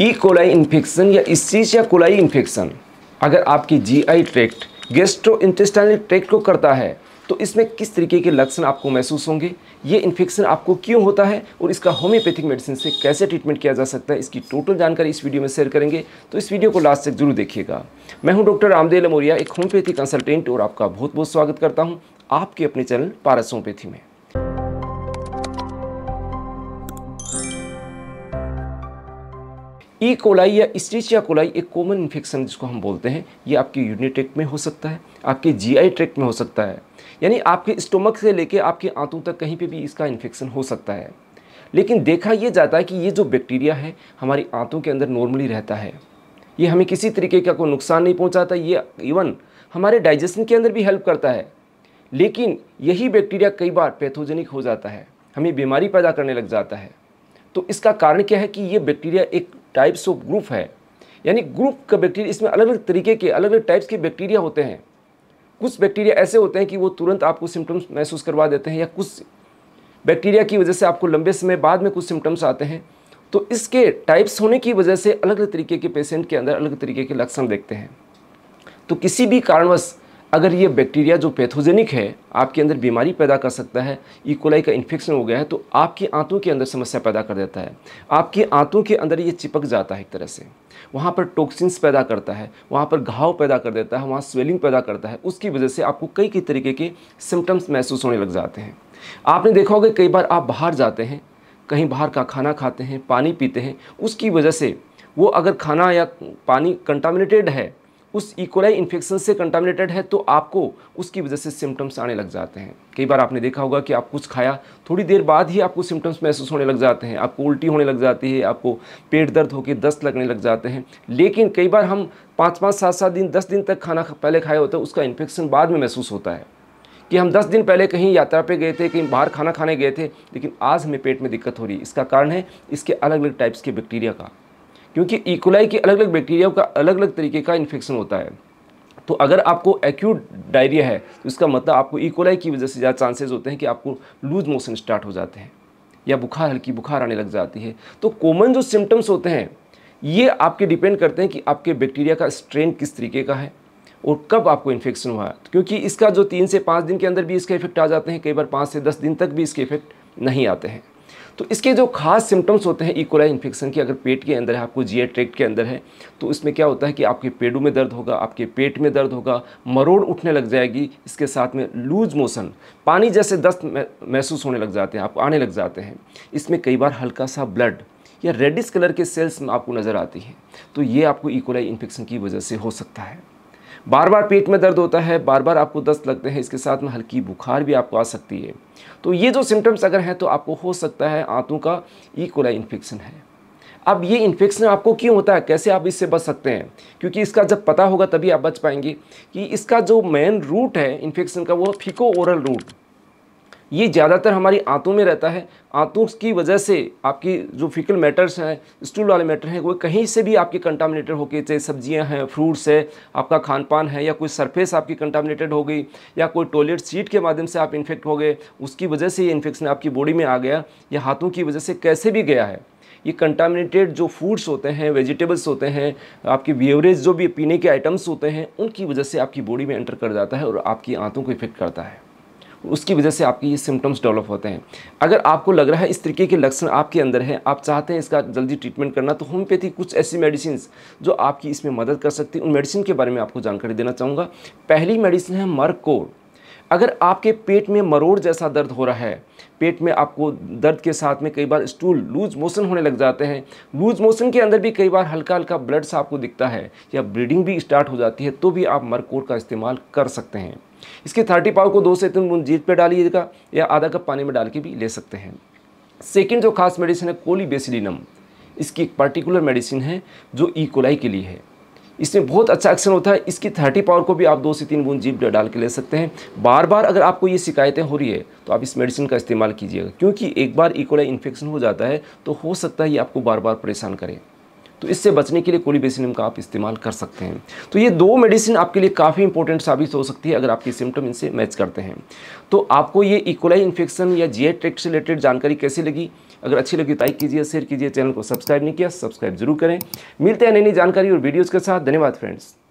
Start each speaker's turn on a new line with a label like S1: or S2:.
S1: E coli infection या या coli infection अगर आपकी GI tract gastro intestinal tract को करता है तो इसमें किस तरीके के लक्षण आपको महसूस होंगे ये इन्फेक्शन आपको क्यों होता है और इसका होम्योपैथिक मेडिसिन से कैसे ट्रीटमेंट किया जा सकता है इसकी टोटल जानकारी इस वीडियो में शेयर करेंगे तो इस वीडियो को लास्ट तक जरूर देखिएगा मैं हूं डॉक्टर रामदेव लमोरिया एक होम्योपैथी कंसल्टेंट और आपका बहुत बहुत स्वागत करता हूँ आपके अपने चैनल पारस होम्योपैथी में ई e. कोलाई या स्टीचिया कोलाई एक कॉमन इन्फेक्शन जिसको हम बोलते हैं ये आपके यूनिट ट्रैक में हो सकता है आपके जीआई ट्रैक में हो सकता है यानी आपके स्टोमक से लेके आपके आंतों तक कहीं पे भी इसका इन्फेक्शन हो सकता है लेकिन देखा ये जाता है कि ये जो बैक्टीरिया है हमारी आंतों के अंदर नॉर्मली रहता है ये हमें किसी तरीके का कोई नुकसान नहीं पहुँचाता ये इवन हमारे डाइजेशन के अंदर भी हेल्प करता है लेकिन यही बैक्टीरिया कई बार पैथोजेनिक हो जाता है हमें बीमारी पैदा करने लग जाता है तो इसका कारण क्या है कि ये बैक्टीरिया एक टाइप्स ऑफ ग्रुप है यानी ग्रुप का बैक्टीरिया इसमें अलग अलग तरीके के अलग अलग टाइप्स के बैक्टीरिया होते हैं कुछ बैक्टीरिया ऐसे होते हैं कि वो तुरंत आपको सिम्टम्स महसूस करवा देते हैं या कुछ बैक्टीरिया की वजह से आपको लंबे समय बाद में कुछ सिम्टम्स आते हैं तो इसके टाइप्स होने की वजह से अलग अलग तरीके के पेशेंट के अंदर अलग तरीके के लक्षण देखते हैं तो किसी भी कारणवश अगर ये बैक्टीरिया जो पैथोजेनिक है आपके अंदर बीमारी पैदा कर सकता है इकोलाई e. का इन्फेक्शन हो गया है तो आपकी आंतों के अंदर समस्या पैदा कर देता है आपकी आंतों के अंदर ये चिपक जाता है एक तरह से वहाँ पर टॉक्सिन्स पैदा करता है वहाँ पर घाव पैदा कर देता है वहाँ स्वेलिंग पैदा करता है उसकी वजह से आपको कई कई तरीके के सिम्टम्स महसूस होने लग जाते हैं आपने देखा होगा कई बार आप बाहर जाते हैं कहीं बाहर का खाना खाते हैं पानी पीते हैं उसकी वजह से वो अगर खाना या पानी कंटामिनेटेड है उस इकोलाई e. इन्फेक्शन से कंटामिनेटेड है तो आपको उसकी वजह से सिम्टम्स आने लग जाते हैं कई बार आपने देखा होगा कि आप कुछ खाया थोड़ी देर बाद ही आपको सिम्टम्स महसूस होने लग जाते हैं आपको उल्टी होने लग जाती है आपको पेट दर्द होकर दस्त लगने लग जाते हैं लेकिन कई बार हम पाँच पाँच सात सात दिन दस दिन तक खाना पहले खाया होता है उसका इन्फेक्शन बाद में महसूस होता है कि हम 10 दिन पहले कहीं यात्रा पे गए थे कहीं बाहर खाना खाने गए थे लेकिन आज हमें पेट में दिक्कत हो रही है इसका कारण है इसके अलग अलग टाइप्स के बैक्टीरिया का क्योंकि इकोलाई e. के अलग अलग बैक्टीरिया का अलग अलग तरीके का इन्फेक्शन होता है तो अगर आपको एक्यूट डायरिया है तो इसका मतलब आपको इकोलाई e. की वजह से ज़्यादा चांसेज होते हैं कि आपको लूज मोशन स्टार्ट हो जाते हैं या बुखार हल्की बुखार आने लग जाती है तो कॉमन जो सिम्टम्स होते हैं ये आपके डिपेंड करते हैं कि आपके बैक्टीरिया का स्ट्रेन किस तरीके का है और कब आपको इन्फेक्शन हुआ है तो क्योंकि इसका जो तीन से पाँच दिन के अंदर भी इसके इफेक्ट आ जाते हैं कई बार पाँच से दस दिन तक भी इसके इफेक्ट नहीं आते हैं तो इसके जो खास सिम्टम्स होते हैं इकोलाई इन्फेक्शन के अगर पेट के अंदर है आपको जी ट्रैक्ट के अंदर है तो इसमें क्या होता है कि आपके पेड़ों में दर्द होगा आपके पेट में दर्द होगा मरोड़ उठने लग जाएगी इसके साथ में लूज मोशन पानी जैसे दस्त महसूस होने लग जाते हैं आपको आने लग जाते हैं इसमें कई बार हल्का सा ब्लड या रेडिस कलर के सेल्स में आपको नज़र आती हैं तो ये आपको इकोलाई e. इन्फेक्शन की वजह से हो सकता है बार बार पेट में दर्द होता है बार बार आपको दस्त लगते हैं इसके साथ में हल्की बुखार भी आपको आ सकती है तो ये जो सिम्टम्स अगर हैं तो आपको हो सकता है आंतों का ई e. इन्फेक्शन है अब ये इन्फेक्शन आपको क्यों होता है कैसे आप इससे बच सकते हैं क्योंकि इसका जब पता होगा तभी आप बच पाएंगे कि इसका जो मेन रूट है इन्फेक्शन का वो फिको ओरल रूट ये ज़्यादातर हमारी आंतों में रहता है आंतों की वजह से आपकी जो फिकल मैटर्स हैं स्टूल वाले मैटर हैं वो कहीं से भी आपके कंटामिनेटेड होके चाहे सब्जियां हैं फ्रूट्स है आपका खान पान है या कोई सरफेस आपकी कंटामिनेटेड हो गई या कोई टॉयलेट सीट के माध्यम से आप इन्फेक्ट हो गए उसकी वजह से ये इन्फेक्शन आपकी बॉडी में आ गया या हाथों की वजह से कैसे भी गया है ये कंटामिनेटेड जो फूड्स होते हैं वेजिटेबल्स होते हैं आपके बेवरेज जो भी पीने के आइटम्स होते हैं उनकी वजह से आपकी बॉडी में एंटर कर जाता है और आपकी आंतों को इफेक्ट करता है उसकी वजह से आपके ये सिम्टम्स डेवलप होते हैं अगर आपको लग रहा है इस तरीके के लक्षण आपके अंदर है आप चाहते हैं इसका जल्दी ट्रीटमेंट करना तो होम्योपैथी कुछ ऐसी मेडिसिन जो आपकी इसमें मदद कर सकती है उन मेडिसिन के बारे में आपको जानकारी देना चाहूँगा पहली मेडिसिन है मर्कोर अगर आपके पेट में मरोड़ जैसा दर्द हो रहा है पेट में आपको दर्द के साथ में कई बार स्टूल लूज मोशन होने लग जाते हैं लूज मोशन के अंदर भी कई बार हल्का हल्का ब्लड सा आपको दिखता है या ब्लीडिंग भी स्टार्ट हो जाती है तो भी आप मरकोट का इस्तेमाल कर सकते हैं इसके थर्टी पाव को दो से तीन बूंद जीत पर डालिएगा या आधा कप पानी में डाल के भी ले सकते हैं सेकेंड जो खास मेडिसिन है कोली बेसिलिनम इसकी एक पर्टिकुलर मेडिसिन है जो ई e. कोलाई के लिए है इसमें बहुत अच्छा एक्शन होता है इसकी थर्टी पावर को भी आप दो से तीन बूंद जीप डाल के ले सकते हैं बार बार अगर आपको ये शिकायतें हो रही है तो आप इस मेडिसिन का इस्तेमाल कीजिएगा क्योंकि एक बार इकोला e. इन्फेक्शन हो जाता है तो हो सकता है ये आपको बार बार परेशान करें तो इससे बचने के लिए कोलिबेसिनम का आप इस्तेमाल कर सकते हैं तो ये दो मेडिसिन आपके लिए काफ़ी इंपॉर्टेंट साबित हो सकती है अगर आपके सिम्टम इनसे मैच करते हैं तो आपको ये इकोलाई e इन्फेक्शन या जी आई से रिलेटेड जानकारी कैसी लगी अगर अच्छी लगी तो लाइक कीजिए शेयर कीजिए चैनल को सब्सक्राइब नहीं किया सब्सक्राइब जरूर करें मिलते हैं नई नई जानकारी और वीडियोज़ के साथ धन्यवाद फ्रेंड्स